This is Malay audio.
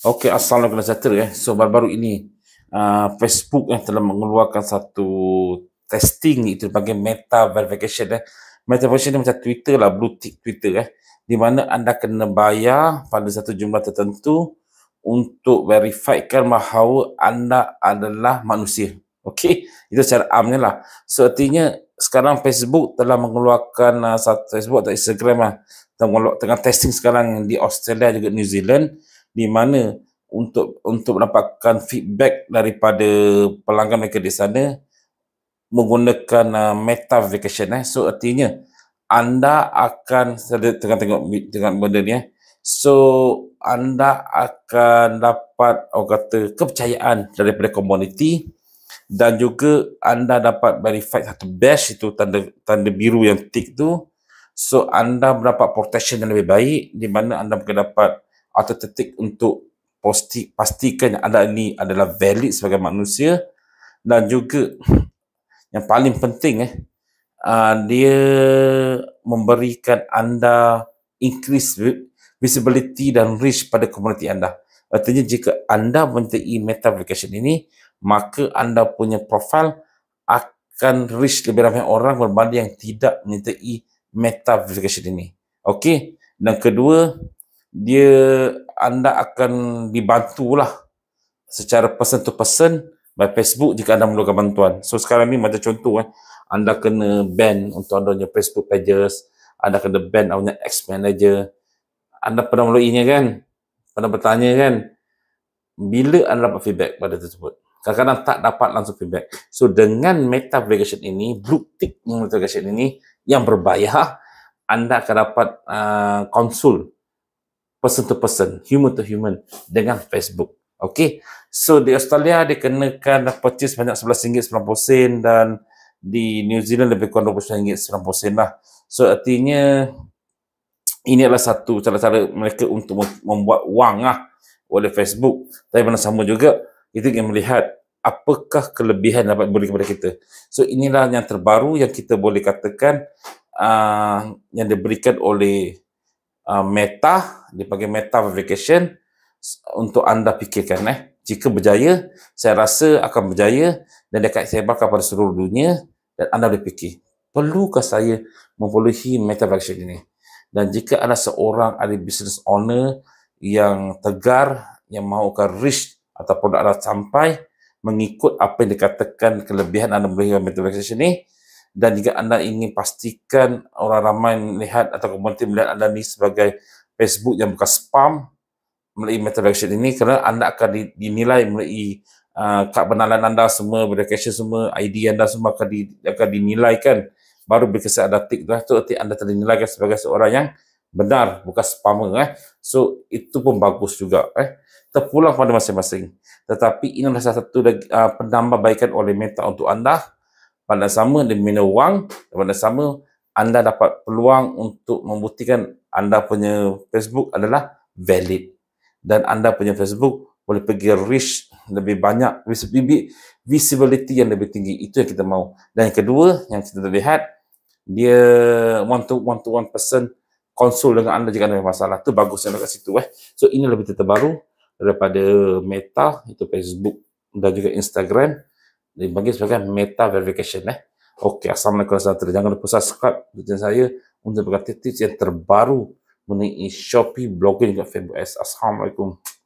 Okey, assalamualaikum dan sejahtera eh. So baru-baru ini uh, Facebook yang telah mengeluarkan satu testing itu dipanggil meta verification eh. Meta verification ni macam Twitter lah, blue tick Twitter eh. Di mana anda kena bayar pada satu jumlah tertentu untuk verifikan bahawa anda adalah manusia. Okey, itu secara amnya lah. So artinya sekarang Facebook telah mengeluarkan uh, satu Facebook atau Instagram lah. Tengah, tengah testing sekarang di Australia juga New Zealand di mana untuk untuk mendapatkan feedback daripada pelanggan mereka di sana menggunakan uh, meta verification eh. so artinya anda akan saya tengok dengan benda ni eh. so anda akan dapat orang kata kepercayaan daripada community dan juga anda dapat verify satu badge itu tanda tanda biru yang tick tu so anda mendapat protection yang lebih baik di mana anda boleh dapat atau tetik untuk posti, pastikan anda ini adalah valid sebagai manusia dan juga yang paling penting eh uh, dia memberikan anda increase visibility dan reach pada komuniti anda. Artinya jika anda mempunyai meta application ini, maka anda punya profil akan reach lebih ramai orang berbanding yang tidak mempunyai meta application ini. Okey. Dan kedua, dia anda akan dibantulah secara person to person by Facebook jika anda memerlukan bantuan. So sekarang ni macam contoh eh, anda kena ban untuk anda punya Facebook pages, anda kena ban awak punya ex manager. Anda pernah meluinya kan? Pernah bertanya kan? Bila anda dapat feedback pada tersebut? Kadang-kadang tak dapat langsung feedback. So dengan meta verification ini, blue tick meta verification ini yang berbahaya anda akan dapat uh, konsul person to person, human to human dengan Facebook. Okay. So di Australia dikenakan uh, purchase banyak RM11.90 dan di New Zealand lebih kurang RM20.90 lah. So artinya ini adalah satu cara-cara mereka untuk membuat wang lah oleh Facebook. Tapi mana sama juga kita ingin melihat apakah kelebihan dapat beri kepada kita. So inilah yang terbaru yang kita boleh katakan uh, yang diberikan oleh Ah, meta dipanggil meta verification untuk anda fikirkan eh jika berjaya saya rasa akan berjaya dan dekat sebar pada seluruh dunia dan anda boleh fikir perlukah saya memenuhi meta verification ini dan jika anda seorang ahli business owner yang tegar yang mahukan reach atau produk anda sampai mengikut apa yang dikatakan kelebihan anda boleh meta verification ini dan jika anda ingin pastikan orang ramai melihat atau komuniti melihat anda ni sebagai Facebook yang bukan spam melalui metadata ini kerana anda akan dinilai melalui uh, kad penalan anda semua, verification semua, ID anda semua akan, di, akan dinilaikan baru berkesan saya ada tik tu, lah, tu anda telah dinilaikan sebagai seorang yang benar bukan spammer eh. So itu pun bagus juga eh. Terpulang pada masing-masing. Tetapi ini adalah satu uh, penambah baikan oleh Meta untuk anda pada sama dengan minat wang pada sama anda dapat peluang untuk membuktikan anda punya Facebook adalah valid dan anda punya Facebook boleh pergi reach lebih banyak visibility yang lebih tinggi itu yang kita mahu dan yang kedua yang kita lihat dia want to want to one person konsul dengan anda jika ada masalah tu bagus yang dekat situ eh so ini lebih terbaru daripada Meta itu Facebook dan juga Instagram bagi sebagai meta verification eh. Okey, Assalamualaikum warahmatullahi Jangan lupa subscribe video saya untuk mendapatkan tips yang terbaru mengenai Shopee blogging dekat Facebook. Assalamualaikum.